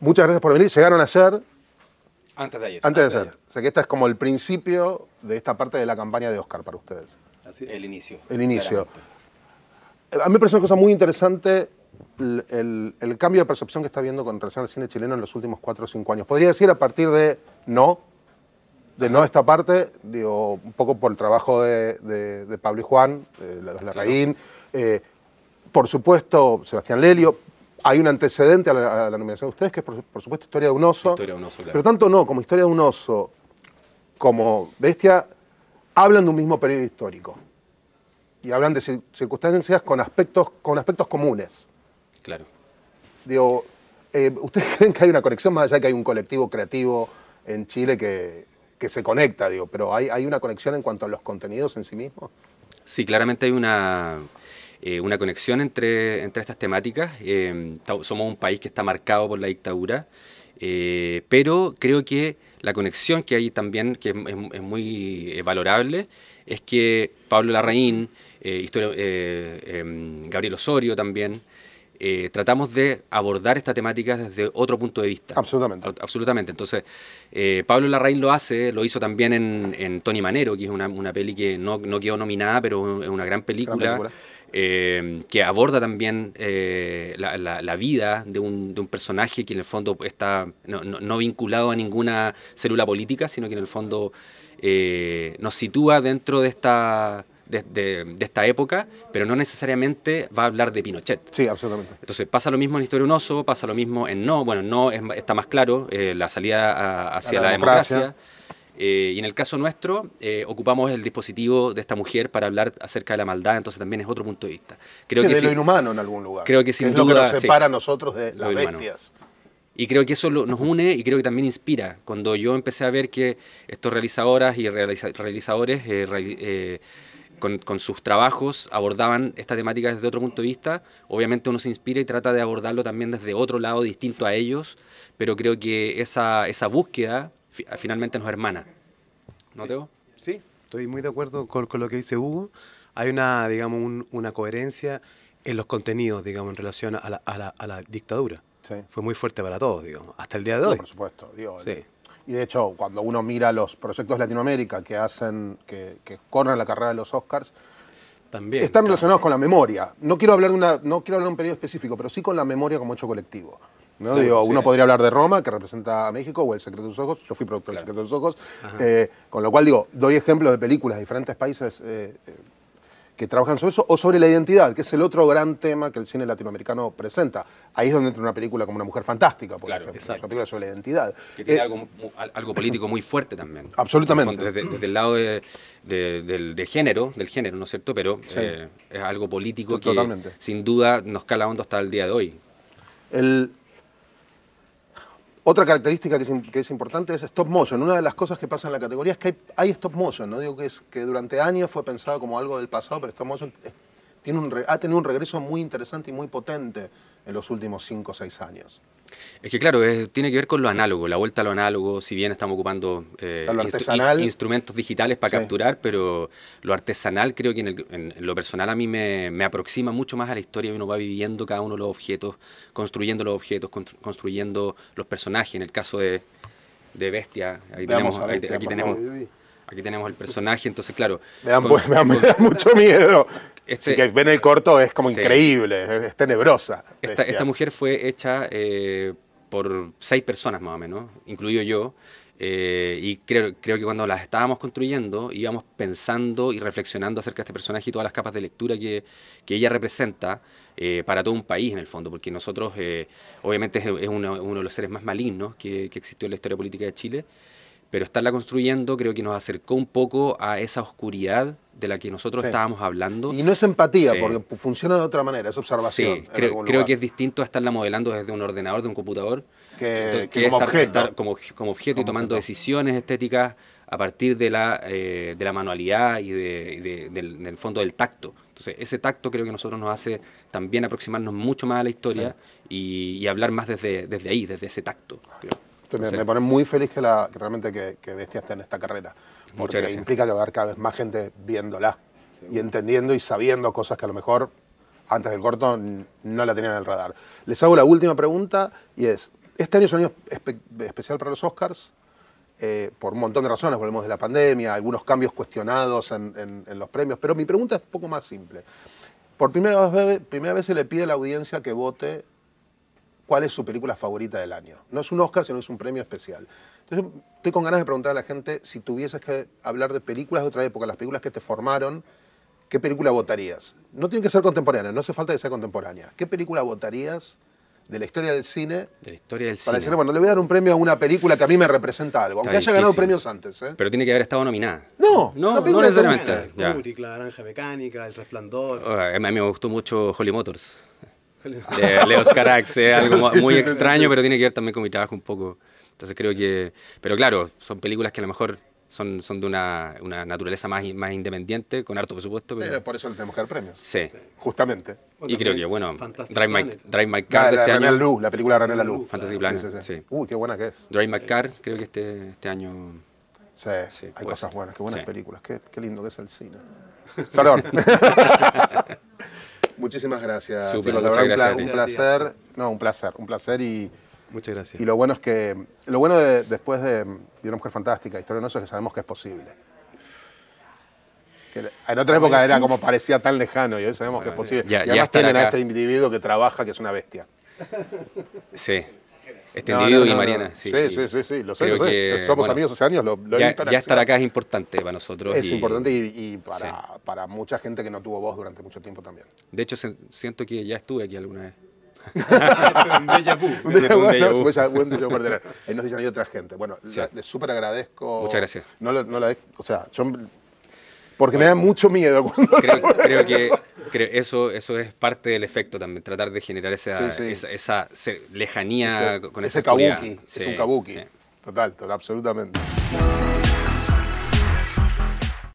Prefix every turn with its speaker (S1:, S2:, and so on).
S1: Muchas gracias por venir. Llegaron ayer. Antes de ayer. Antes, de ayer. O sea que esta es como el principio de esta parte de la campaña de Oscar para ustedes. Así El inicio. El inicio. A mí me parece una cosa muy interesante el, cambio de percepción que está viendo con relación al cine chileno en los últimos cuatro o cinco años. Podría decir a partir de no, de no esta parte, digo, un poco por el trabajo de, Pablo y Juan, de la eh, por supuesto Sebastián Lelio, hay un antecedente a la, nominación de ustedes, que es por, supuesto Historia de un oso. Historia de un oso claro. Pero tanto no, como Historia de un oso, como Bestia, hablan de un mismo periodo histórico. Y hablan de circunstancias con aspectos, con aspectos comunes. Claro. Digo, eh, ¿ustedes creen que hay una conexión más allá de que hay un colectivo creativo en Chile que, se conecta, digo, pero hay, hay una conexión en cuanto a los contenidos en sí mismos?
S2: Sí, claramente hay una, eh, una conexión entre, entre estas temáticas. Eh, somos un país que está marcado por la dictadura, eh, pero creo que la conexión que hay también, que es, muy valorable, es que Pablo Larraín, em, Gabriel Osorio también, tratamos de abordar esta temática desde otro punto de vista. Absolutamente. absolutamente. Entonces, Pablo Larraín lo hace, lo hizo también en, Tony Manero, que es una, una peli que no, no, quedó nominada, pero es una Gran película. Eh, que aborda también eh, la, vida de un, de un, personaje que en el fondo está no, vinculado a ninguna célula política, sino que en el fondo eh, nos sitúa dentro de esta... De, esta época, pero no necesariamente va a hablar de Pinochet. Sí, absolutamente. Entonces pasa lo mismo en Historia de un oso, pasa lo mismo en No, bueno, No está más claro, la salida hacia la, democracia eh, y en el caso nuestro, eh, ocupamos el dispositivo de esta mujer para hablar acerca de la maldad, entonces también es otro punto de vista. Creo que de lo inhumano en algún lugar. Creo que sin es lo que nos separa a nosotros de las bestias. Y creo que eso nos une y creo que también inspira. Cuando yo empecé a ver que estos realizadoras y realizadores eh, con, sus trabajos abordaban esta temática desde otro punto de vista. Obviamente uno se inspira y trata de abordarlo también desde otro lado distinto a ellos, pero creo que esa, esa búsqueda finalmente nos hermana. ¿No,
S1: Teo? Sí, estoy muy de acuerdo con, lo que dice Hugo. Hay una, digamos, una coherencia en los contenidos, digamos, en relación a la, dictadura. Fue muy fuerte para todos, digo hasta el día de hoy. por supuesto, digo, Y de hecho, cuando uno mira los proyectos de Latinoamérica que hacen, que, corren la carrera de los Oscars, también, están relacionados con la memoria. No quiero hablar de una, no quiero hablar de un periodo específico, pero sí con la memoria como hecho colectivo.
S2: Uno podría
S1: hablar de Roma, que representa a México, o El Secreto de los Ojos. Yo fui productor del Secreto de los Ojos. Eh, con lo cual, digo, doy ejemplos de películas de diferentes países eh, eh, que trabajan sobre eso, o sobre la identidad, que es el otro gran tema que el cine latinoamericano presenta. Ahí es donde entra una película como Una Mujer Fantástica, por ejemplo,
S2: una película sobre la identidad. Que tiene algo, político muy fuerte también. Absolutamente. Desde, el lado de, del, género, del género, ¿no es cierto? Pero es algo político que sin duda nos cala hondo hasta el día de hoy. El,
S1: otra característica que es, importante es stop motion. Una de las cosas que pasa en la categoría es que hay, stop motion. No digo que, es, que durante años fue pensado como algo del pasado, pero stop motion ha tenido un regreso muy interesante y muy potente en los últimos 5 o 6 años.
S2: Es que claro, tiene que ver con lo análogo, la vuelta a lo análogo, si bien estamos ocupando eh, instrumentos digitales para capturar, pero lo artesanal creo que en, lo personal a mí me, aproxima mucho más a la historia y uno va viviendo cada uno de los objetos, construyendo los objetos, construyendo los personajes. En el caso de, Bestia, aquí tenemos el personaje, entonces claro. Me dan, mucho miedo. Este, que ven el corto es como increíble, es, tenebrosa. Esta, mujer fue hecha eh, por seis personas más o menos, incluido yo. Eh, y creo, creo que cuando las estábamos construyendo íbamos pensando y reflexionando acerca de este personaje y todas las capas de lectura que, que ella representa eh, para todo un país en el fondo, porque nosotros obviamente es, uno, uno, de los seres más malignos que, que existió en la historia política de Chile pero estarla construyendo creo que nos acercó un poco a esa oscuridad de la que nosotros estábamos hablando. Y no es empatía, porque
S1: funciona de otra manera, es observación. Sí, creo, que es
S2: distinto a estarla modelando desde un ordenador, de un computador, que, como, objeto. como, objeto. y tomando decisiones estéticas a partir de la, eh, manualidad y, del, fondo del tacto. Entonces, ese tacto creo que nosotros nos hace también aproximarnos mucho más a la historia y, hablar más desde, ahí, desde ese tacto.
S1: Me pone muy feliz que, realmente que, Bestia esté en esta carrera, porque implica que va a haber cada vez más gente viéndola y entendiendo y sabiendo cosas que a lo mejor antes del corto no la tenían en el radar. Les hago la última pregunta y es, este año es un año especial para los Oscars, eh, por un montón de razones, volvemos de la pandemia, algunos cambios cuestionados en, los premios, pero mi pregunta es un poco más simple. Por primera vez, primera vez se le pide a la audiencia que vote cuál es su película favorita del año. No es un Oscar, sino es un premio especial. Entonces, estoy con ganas de preguntar a la gente si tuvieses que hablar de películas de otra época, las películas que te formaron, ¿qué película votarías? No tiene que ser contemporánea, no hace falta que sea contemporánea. ¿Qué película votarías de la historia del cine? De la
S2: historia del para cine. Para decirle, bueno,
S1: le voy a dar un premio a una película que a mí me representa algo, aunque haya ganado premios antes. ¿eh?
S2: Pero tiene que haber estado nominada. No, no, no necesariamente. Kubrick,
S1: La Naranja Mecánica, El Resplandor.
S2: Oh, a mí me gustó mucho Holly Motors de Leo Carax, eh, algo muy extraño, pero tiene que ver también con mi trabajo un poco. Entonces creo que, pero claro, son películas que a lo mejor son, son de una, naturaleza más, más independiente, con harto presupuesto. Pero... pero
S1: por eso le tenemos que dar premios.
S2: Sí. Justamente. y creo que, bueno, Drive My, Drive Car la, de este año. la película de La Fantasy Plan. sí, Uy, uh, qué buena que es. Drive My Car, creo que este, este año... Sí, sí hay cosas buenas, qué buenas
S1: películas, qué, qué lindo que es el cine. Perdón. Muchísimas gracias. Super, un, placer. no, un placer, un placer y. Muchas gracias. Y lo bueno es que, lo bueno después de, de, Una Mujer Fantástica, Historia de Nosotros, es que sabemos que es posible. en otra época era como parecía tan lejano y hoy sabemos que es posible. y además tienen a este individuo que trabaja, que es una bestia.
S2: Sí, este individuo y Mariana. Sí, sí, sí, sí, lo sé, lo sé. Somos amigos hace años, ya, ya estar acá es importante para nosotros. Es importante y, y para,
S1: para, mucha gente que no tuvo voz durante mucho tiempo también.
S2: De hecho, siento que ya estuve aquí alguna vez. un déjà vu. Un déjà vu, un déjà vu.
S1: Ahí nos dicen Hay otra gente. Bueno, sí. le súper agradezco. Muchas gracias. No, la, no la, o sea, yo porque me da mucho miedo. Cuando creo, creo,
S2: que eso, eso es parte del efecto también, tratar de generar esa, esa, lejanía ese, con ese kabuki. es un
S1: kabuki. Total, total, absolutamente.